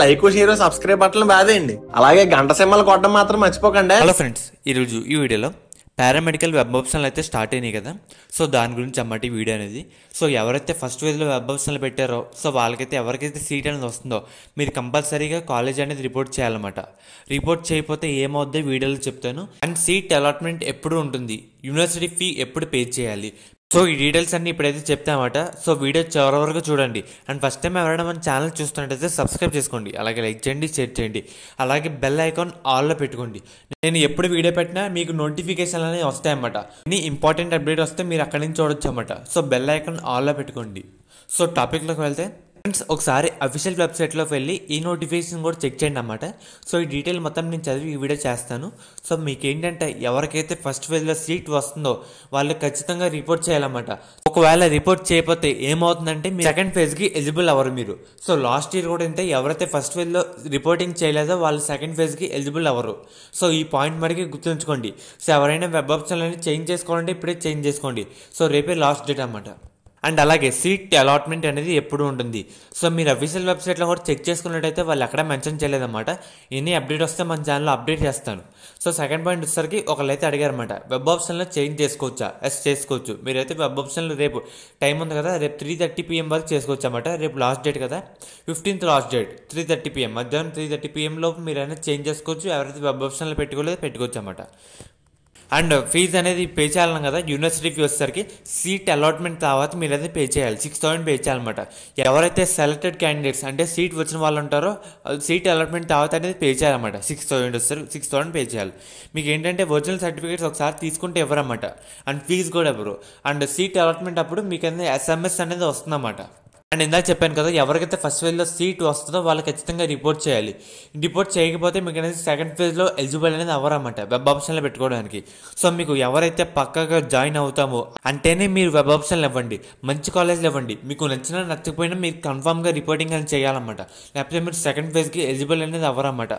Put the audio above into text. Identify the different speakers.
Speaker 1: like share subscribe button బాధేయండి అలాగే గంట సింహలు కొట్టడం మాత్రం మర్చిపోకండి హలో ఫ్రెండ్స్ ఈరోజు ఈ వీడియోలో పారామెడికల్ వెబ్ ఆప్షన్లు అయితే స్టార్ట్ అయినాయి కదా సో దాని గురించి అమ్మటి వీడియో అనేది సో ఎవరైతే ఫస్ట్ వేజ్లో వెబ్ ఆప్షన్లు పెట్టారో సో వాళ్ళకైతే ఎవరికైతే సీట్ అనేది వస్తుందో మీరు కంపల్సరీగా కాలేజ్ అనేది రిపోర్ట్ చేయాలన్నమాట రిపోర్ట్ చేయకపోతే ఏమవుద్దో వీడియోలో చెప్తాను అండ్ సీట్ అలాట్మెంట్ ఎప్పుడు ఉంటుంది యూనివర్సిటీ ఫీ ఎప్పుడు పే చేయాలి సో ఈ డీటెయిల్స్ అన్నీ ఇప్పుడైతే చెప్తామట సో వీడియో చివరి వరకు చూడండి అండ్ ఫస్ట్ టైం ఎవరైనా మన ఛానల్ చూస్తున్నట్టయితే సబ్స్క్రైబ్ చేసుకోండి అలాగే లైక్ చేయండి షేర్ చేయండి అలాగే బెల్ ఐకాన్ ఆల్లో పెట్టుకోండి నేను ఎప్పుడు వీడియో పెట్టినా మీకు నోటిఫికేషన్ అనేవి వస్తాయన్నమాట ఇన్ని ఇంపార్టెంట్ అప్డేట్ వస్తే మీరు అక్కడి నుంచి చూడొచ్చు అన్నమాట సో బెల్ ఐకాన్ ఆల్లో పెట్టుకోండి సో టాపిక్లోకి వెళ్తే ఫ్రెండ్స్ ఒకసారి అఫీషియల్ వెబ్సైట్లోకి వెళ్ళి ఈ నోటిఫికేషన్ కూడా చెక్ చేయండి అనమాట సో ఈ డీటెయిల్ మొత్తం నేను చదివి ఈ వీడియో చేస్తాను సో మీకు ఏంటంటే ఎవరికైతే ఫస్ట్ ఫేజ్లో సీట్ వస్తుందో వాళ్ళు ఖచ్చితంగా రిపోర్ట్ చేయాలన్నమాట ఒకవేళ రిపోర్ట్ చేయకపోతే ఏమవుతుందంటే మీ సెకండ్ ఫేజ్కి ఎలిజిబుల్ అవ్వరు మీరు సో లాస్ట్ ఇయర్ కూడా అంటే ఎవరైతే ఫస్ట్ ఫేజ్లో రిపోర్టింగ్ చేయలేదో వాళ్ళు సెకండ్ ఫేజ్కి ఎలిజిబుల్ అవ్వరు సో ఈ పాయింట్ మరికి గుర్తుంచుకోండి సో ఎవరైనా వెబ్ ఆప్షన్లని చేంజ్ చేసుకోవాలంటే ఇప్పుడే చేంజ్ చేసుకోండి సో రేపే లాస్ట్ డేట్ అన్నమాట అండ్ అలాగే సీట్ అలాట్మెంట్ అనేది ఎప్పుడు ఉంటుంది సో మీరు అఫీషియల్ వెబ్సైట్లో కూడా చెక్ చేసుకున్నట్టయితే వాళ్ళు ఎక్కడ మెన్షన్ చేయలేదన్నమాట ఎన్ని అప్డేట్ వస్తే మన ఛానల్లో అప్డేట్ చేస్తాను సో సెకండ్ పాయింట్ వచ్చేసరికి ఒకళ్ళు అయితే అడిగారనమాట వెబ్ ఆప్షన్లో చేంజ్ చేసుకోవచ్చా ఎస్ చేసుకోవచ్చు మీరైతే వెబ్ ఆప్షన్లో రేపు టైం ఉంది కదా రేపు త్రీ థర్టీ పిఎం వరకు చేసుకోవచ్చు అనమాట రేపు లాస్ట్ డేట్ కదా fifteenth last date three thirty PM మధ్యాహ్నం త్రీ థర్టీ పిఎంలో లోపు మీరు అయినా చేంజ్ చేసుకోవచ్చు ఎవరైతే వెబ్ ఆప్షన్లో పెట్టుకోలేదు పెట్టుకోవచ్చు అనమాట అండ్ ఫీజు అనేది పే చేయాలన్నా కదా యూనివర్సిటీకి వచ్చేసరికి సీట్ అలాట్మెంట్ తర్వాత మీరు అయితే పే చేయాలి సిక్స్ థౌసండ్ పే చేయాలన్నమాట ఎవరైతే సెలెక్టెడ్ క్యాండిడేట్స్ అంటే సీట్ వచ్చిన వాళ్ళు ఉంటారో సీట్ అలాట్మెంట్ తర్వాత అనేది పే చేయాలన్నమాట సిక్స్ థౌసండ్ వస్తారు సిక్స్ థౌసండ్ పే చేయాలి మీకు ఏంటంటే ఒరిజినల్ సర్టిఫికేట్స్ ఒకసారి తీసుకుంటే ఇవ్వరన్నమాట అండ్ ఫీజు కూడా ఇవ్వరు అండ్ సీట్ అలాట్మెంట్ అప్పుడు మీకు అనేది ఎస్ఎంఎస్ అనేది వస్తుందన్నమాట అండ్ ఇందాక చెప్పాను కదా ఎవరికైతే ఫస్ట్ ఫేజ్లో సీట్ వస్తుందో వాళ్ళు ఖచ్చితంగా రిపోర్ట్ చేయాలి రిపోర్ట్ చేయకపోతే మీకు అనేది సెకండ్ ఫేజ్లో ఎలిజిబుల్ అనేది అనమాట వెబ్ ఆప్షన్లో పెట్టుకోవడానికి సో మీకు ఎవరైతే పక్కగా జాయిన్ అవుతామో అంటేనే మీరు వెబ్ ఆప్షన్లు ఇవ్వండి మంచి కాలేజ్లు ఇవ్వండి మీకు నచ్చినా నచ్చకపోయినా మీరు కన్ఫామ్గా రిపోర్టింగ్ అని చేయాలన్నమాట లేకపోతే మీరు సెకండ్ ఫేజ్కి ఎలిజిబుల్ అనేది అనమాట